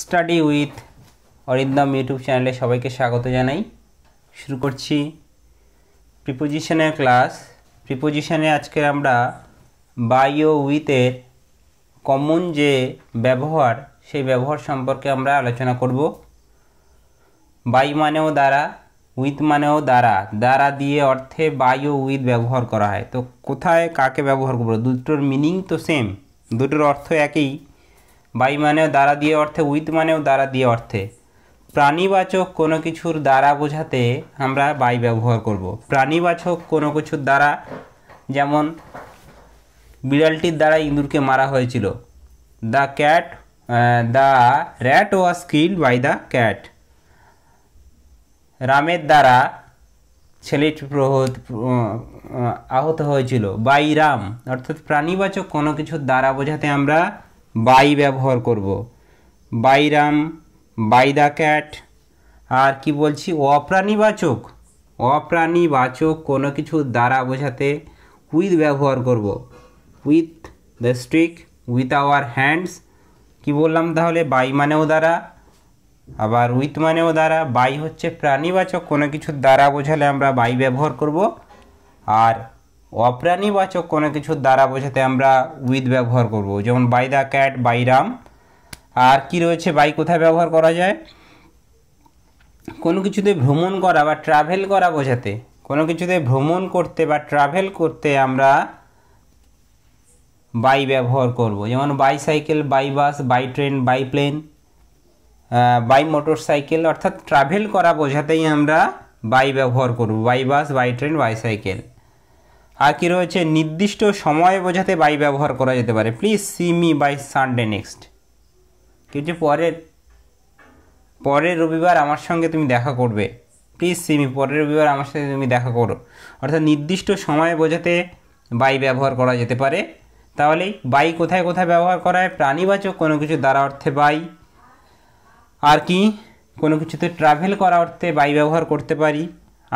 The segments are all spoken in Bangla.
স্টাডি উইথ অরিন্দম ইউটিউব চ্যানেলে সবাইকে স্বাগত জানাই শুরু করছি প্রিপোজিশনের ক্লাস প্রিপোজিশনে আজকে আমরা বাই ও উইথের কমন যে ব্যবহার সেই ব্যবহার সম্পর্কে আমরা আলোচনা করব বাই মানেও দ্বারা উইথ মানেও দ্বারা দ্বারা দিয়ে অর্থে বাই ও উইথ ব্যবহার করা হয় তো কোথায় কাকে ব্যবহার করবো দুটোর মিনিং তো সেম দুটোর অর্থ একই বাই মানেও দ্বারা দিয়ে অর্থে উইথ মানেও দ্বারা দিয়ে অর্থে প্রাণীবাচক কোনো কিছুর দ্বারা বোঝাতে আমরা বাই ব্যবহার করব। প্রাণীবাচক কোনো কিছুর দ্বারা যেমন বিড়ালটির দ্বারা ইঁদুরকে মারা হয়েছিল the cat the rat was kill by the cat রামের দ্বারা ছেলেটি প্রহ আহত হয়েছিল বাই রাম অর্থাৎ প্রাণীবাচক কোনো কিছুর দ্বারা বোঝাতে আমরা বাই ব্যবহার করব বাইরাম বাই দ্য ক্যাট আর কি বলছি অপ্রাণীবাচক অপ্রাণীবাচক কোনো কিছু দ্বারা বোঝাতে উইথ ব্যবহার করব with the stick with our hands কী বললাম তাহলে বাই মানেও দ্বারা আবার উইথ মানেও দ্বারা বাই হচ্ছে প্রাণীবাচক কোনো কিছুর দ্বারা বোঝালে আমরা বাই ব্যবহার করব আর অপ্রাণীবাচক কোনো কিছুর দ্বারা বোঝাতে আমরা উইথ ব্যবহার করব যেমন by the cat by Ram আর কি রয়েছে বাই কোথায় ব্যবহার করা যায় কোনো কিছুতে ভ্রমণ করা বা ট্রাভেল করা বোঝাতে কোনো কিছুতে ভ্রমণ করতে বা ট্রাভেল করতে আমরা বাই ব্যবহার করব যেমন bicycle by bus by train by plane by motorcycle অর্থাৎ ট্রাভেল করা বোঝাতেই আমরা বাই ব্যবহার করব by bus by train bicycle আর কি রয়েছে নির্দিষ্ট সময় বোঝাতে বাই ব্যবহার করা যেতে পারে please see me by Sunday next কিন্তু পরের পরের রবিবার আমার সঙ্গে তুমি দেখা করবে প্লিজ সি মি পরের রবিবার আমার সাথে তুমি দেখা করো অর্থাৎ নির্দিষ্ট সময় বোঝাতে বাই ব্যবহার করা যেতে পারে তাহলে বাই কোথায় কোথায় ব্যবহার করা হয় প্রাণীবাচক কোনো কিছু দ্বারা অর্থে বাই আর কি কোনো কিছুতে ট্রাভেল করা অর্থে বাই ব্যবহার করতে পারি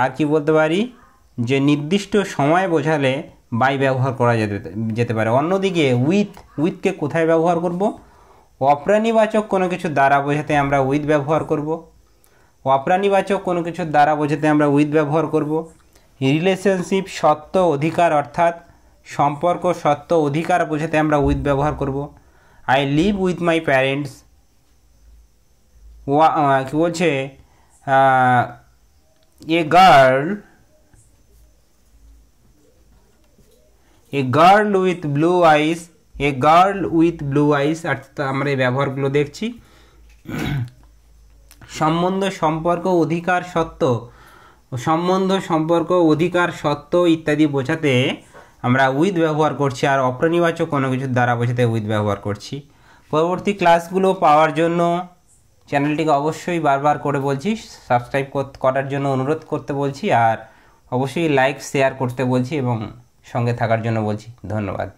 আর কি বলতে পারি যে নির্দিষ্ট সময় বোঝালে বাই ব্যবহার করা যেতে যেতে পারে অন্যদিকে উইথ উইথকে কোথায় ব্যবহার করব অপ্রাণীবাচক কোনো কিছু দ্বারা বোঝাতে আমরা উইথ ব্যবহার করব অপ্রাণীবাচক কোনো কিছুর দ্বারা বোঝাতে আমরা উইথ ব্যবহার করব রিলেশনশিপ সত্য অধিকার অর্থাৎ সম্পর্ক সত্য অধিকার বোঝাতে আমরা উইথ ব্যবহার করব I live with my parents ওয়া কী বলছে a girl a girl with blue eyes a girl with blue eyes অর্থাৎ আমরা এই ব্যবহারগুলো দেখছি সম্বন্ধ সম্পর্ক অধিকার সত্ত্ব সম্বন্ধ সম্পর্ক অধিকার সত্ত্ব ইত্যাদি বোঝাতে আমরা উইথ ব্যবহার করছি আর অপ্রনিবাচক কোনো কিছুর দ্বারা বোঝাতে উইথ ব্যবহার করছি পরবর্তী ক্লাসগুলো পাওয়ার জন্য চ্যানেলটিকে অবশ্যই বারবার করে বলছি সাবস্ক্রাইব করার জন্য অনুরোধ করতে বলছি আর অবশ্যই লাইক শেয়ার করতে বলছি এবং সঙ্গে থাকার জন্য বলছি ধন্যবাদ